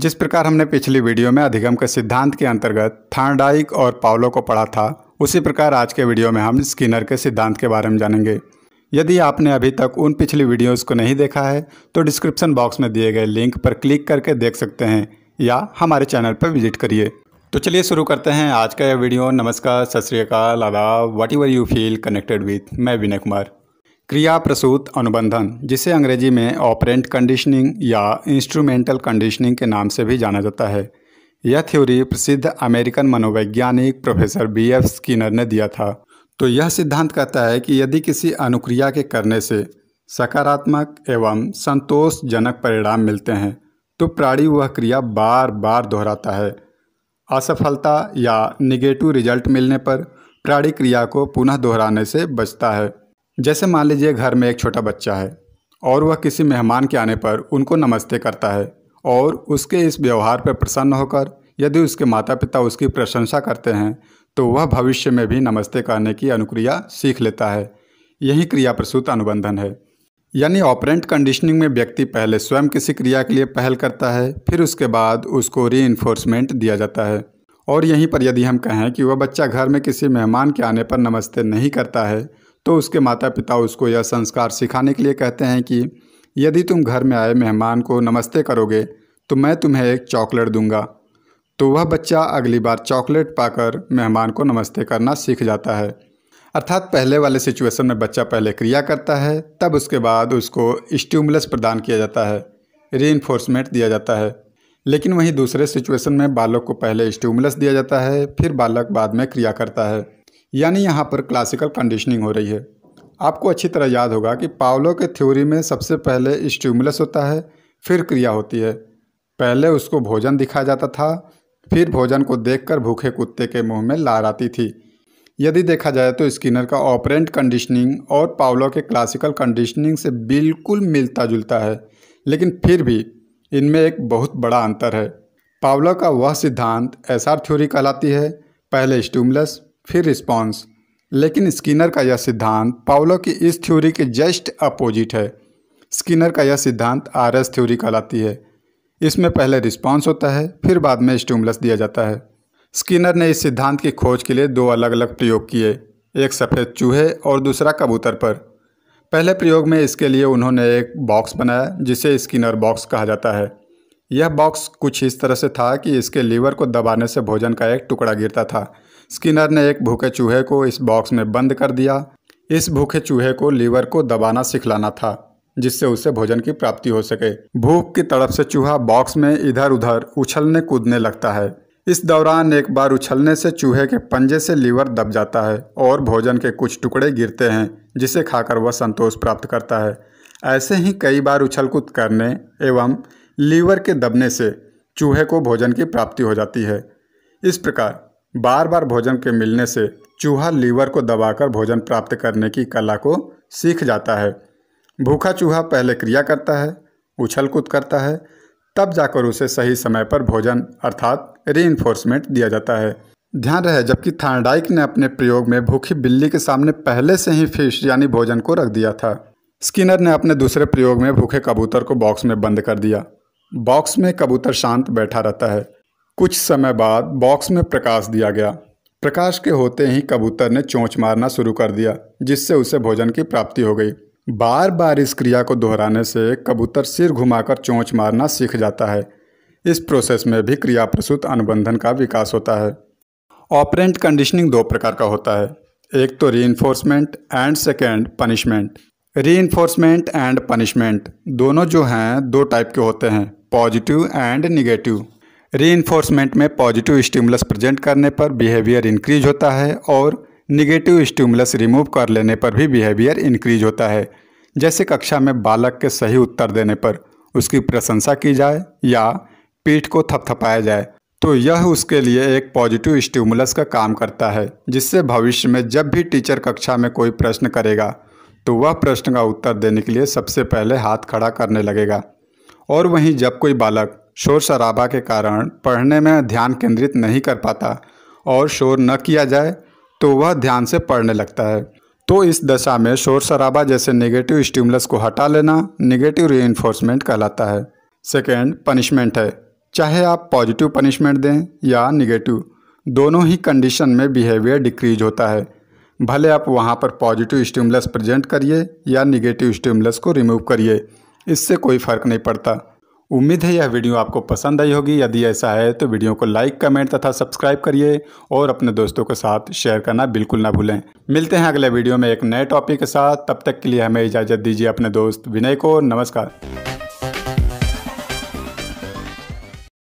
जिस प्रकार हमने पिछली वीडियो में अधिगम के सिद्धांत के अंतर्गत थानडाइक और पावलो को पढ़ा था उसी प्रकार आज के वीडियो में हम स्किनर के सिद्धांत के बारे में जानेंगे यदि आपने अभी तक उन पिछली वीडियोस को नहीं देखा है तो डिस्क्रिप्शन बॉक्स में दिए गए लिंक पर क्लिक करके देख सकते हैं या हमारे चैनल पर विजिट करिए तो चलिए शुरू करते हैं आज का यह वीडियो नमस्कार सत श्रीकाल आदाब whatever you feel connected with मैं विनय कुमार क्रिया प्रसूत अनुबंधन जिसे अंग्रेजी में ऑपरेंट कंडीशनिंग या इंस्ट्रूमेंटल कंडीशनिंग के नाम से भी जाना जाता है यह थ्योरी प्रसिद्ध अमेरिकन मनोवैज्ञानिक प्रोफेसर बी एफ स्किनर ने दिया था तो यह सिद्धांत कहता है कि यदि किसी अनुक्रिया के करने से सकारात्मक एवं संतोषजनक परिणाम मिलते हैं तो प्राणी वह क्रिया बार बार दोहराता है असफलता या निगेटिव रिजल्ट मिलने पर प्राणी क्रिया को पुनः दोहराने से बचता है जैसे मान लीजिए घर में एक छोटा बच्चा है और वह किसी मेहमान के आने पर उनको नमस्ते करता है और उसके इस व्यवहार पर प्रसन्न होकर यदि उसके माता पिता उसकी प्रशंसा करते हैं तो वह भविष्य में भी नमस्ते करने की अनुक्रिया सीख लेता है यही क्रिया प्रसूत अनुबंधन है यानी ऑपरेंट कंडीशनिंग में व्यक्ति पहले स्वयं किसी क्रिया के लिए पहल करता है फिर उसके बाद उसको री दिया जाता है और यहीं पर यदि हम कहें कि वह बच्चा घर में किसी मेहमान के आने पर नमस्ते नहीं करता है तो उसके माता पिता उसको यह संस्कार सिखाने के लिए कहते हैं कि यदि तुम घर में आए मेहमान को नमस्ते करोगे तो मैं तुम्हें एक चॉकलेट दूंगा तो वह बच्चा अगली बार चॉकलेट पाकर मेहमान को नमस्ते करना सीख जाता है अर्थात पहले वाले सिचुएशन में बच्चा पहले क्रिया करता है तब उसके बाद उसको स्ट्यूमुलस प्रदान किया जाता है री दिया जाता है लेकिन वहीं दूसरे सिचुएशन में बालक को पहले स्ट्यूमुलस दिया जाता है फिर बालक बाद में क्रिया करता है यानी यहाँ पर क्लासिकल कंडीशनिंग हो रही है आपको अच्छी तरह याद होगा कि पावलो के थ्योरी में सबसे पहले स्टिमुलस होता है फिर क्रिया होती है पहले उसको भोजन दिखाया जाता था फिर भोजन को देखकर भूखे कुत्ते के मुंह में लार आती थी यदि देखा जाए तो स्किनर का ऑपरेंट कंडीशनिंग और पावलो के क्लासिकल कंडीशनिंग से बिल्कुल मिलता जुलता है लेकिन फिर भी इनमें एक बहुत बड़ा अंतर है पावलो का वह सिद्धांत एसआर थ्योरी कहलाती है पहले स्ट्यूमलस फिर रिस्पॉन्स लेकिन स्किनर का यह सिद्धांत पावलो की इस थ्योरी के जस्ट अपोजिट है स्किनर का यह सिद्धांत आर एस थ्योरी कहलाती है इसमें पहले रिस्पॉन्स होता है फिर बाद में स्टूमलस दिया जाता है स्किनर ने इस सिद्धांत की खोज के लिए दो अलग अलग प्रयोग किए एक सफ़ेद चूहे और दूसरा कबूतर पर पहले प्रयोग में इसके लिए उन्होंने एक बॉक्स बनाया जिसे स्किनर बॉक्स कहा जाता है यह बॉक्स कुछ इस तरह से था कि इसके लीवर को दबाने से भोजन का एक टुकड़ा गिरता था स्किनर ने एक भूखे चूहे को इस बॉक्स में बंद कर दिया इस भूखे चूहे को लीवर को दबाना सिखलाना था जिससे उसे भोजन की प्राप्ति हो सके भूख की तड़प से चूहा बॉक्स में इधर उधर उछलने कूदने लगता है इस दौरान एक बार उछलने से चूहे के पंजे से लीवर दब जाता है और भोजन के कुछ टुकड़े गिरते हैं जिसे खाकर वह संतोष प्राप्त करता है ऐसे ही कई बार उछल कूद करने एवं लीवर के दबने से चूहे को भोजन की प्राप्ति हो जाती है इस प्रकार बार बार भोजन के मिलने से चूहा लीवर को दबाकर भोजन प्राप्त करने की कला को सीख जाता है भूखा चूहा पहले क्रिया करता है उछल कूद करता है तब जाकर उसे सही समय पर भोजन अर्थात री दिया जाता है ध्यान रहे जबकि थार्डाइक ने अपने प्रयोग में भूखी बिल्ली के सामने पहले से ही फिश यानी भोजन को रख दिया था स्किनर ने अपने दूसरे प्रयोग में भूखे कबूतर को बॉक्स में बंद कर दिया बॉक्स में कबूतर शांत बैठा रहता है कुछ समय बाद बॉक्स में प्रकाश दिया गया प्रकाश के होते ही कबूतर ने चोंच मारना शुरू कर दिया जिससे उसे भोजन की प्राप्ति हो गई बार बार इस क्रिया को दोहराने से कबूतर सिर घुमाकर चोंच मारना सीख जाता है इस प्रोसेस में भी क्रिया प्रसूत अनुबंधन का विकास होता है ऑपरेंट कंडीशनिंग दो प्रकार का होता है एक तो री एंड सेकेंड पनिशमेंट री एंड पनिशमेंट दोनों जो हैं दो टाइप के होते हैं पॉजिटिव एंड निगेटिव री में पॉजिटिव स्टिमुलस प्रेजेंट करने पर बिहेवियर इंक्रीज होता है और निगेटिव स्टिमुलस रिमूव कर लेने पर भी बिहेवियर इंक्रीज होता है जैसे कक्षा में बालक के सही उत्तर देने पर उसकी प्रशंसा की जाए या पीठ को थपथपाया जाए तो यह उसके लिए एक पॉजिटिव स्टिमुलस का काम करता है जिससे भविष्य में जब भी टीचर कक्षा में कोई प्रश्न करेगा तो वह प्रश्न का उत्तर देने के लिए सबसे पहले हाथ खड़ा करने लगेगा और वहीं जब कोई बालक शोर शराबा के कारण पढ़ने में ध्यान केंद्रित नहीं कर पाता और शोर न किया जाए तो वह ध्यान से पढ़ने लगता है तो इस दशा में शोर शराबा जैसे नेगेटिव स्टिमुलस को हटा लेना नेगेटिव री कहलाता है सेकेंड पनिशमेंट है चाहे आप पॉजिटिव पनिशमेंट दें या निगेटिव दोनों ही कंडीशन में बिहेवियर डिक्रीज होता है भले आप वहाँ पर पॉजिटिव स्टिमुलस प्रेजेंट करिए या निगेटिव स्टिमुलस को रिमूव करिए इससे कोई फ़र्क नहीं पड़ता उम्मीद है यह वीडियो आपको पसंद आई होगी यदि ऐसा है तो वीडियो को लाइक कमेंट तथा सब्सक्राइब करिए और अपने दोस्तों के साथ शेयर करना बिल्कुल ना भूलें मिलते हैं अगले वीडियो में एक नए टॉपिक के साथ तब तक के लिए हमें इजाज़त दीजिए अपने दोस्त विनय को नमस्कार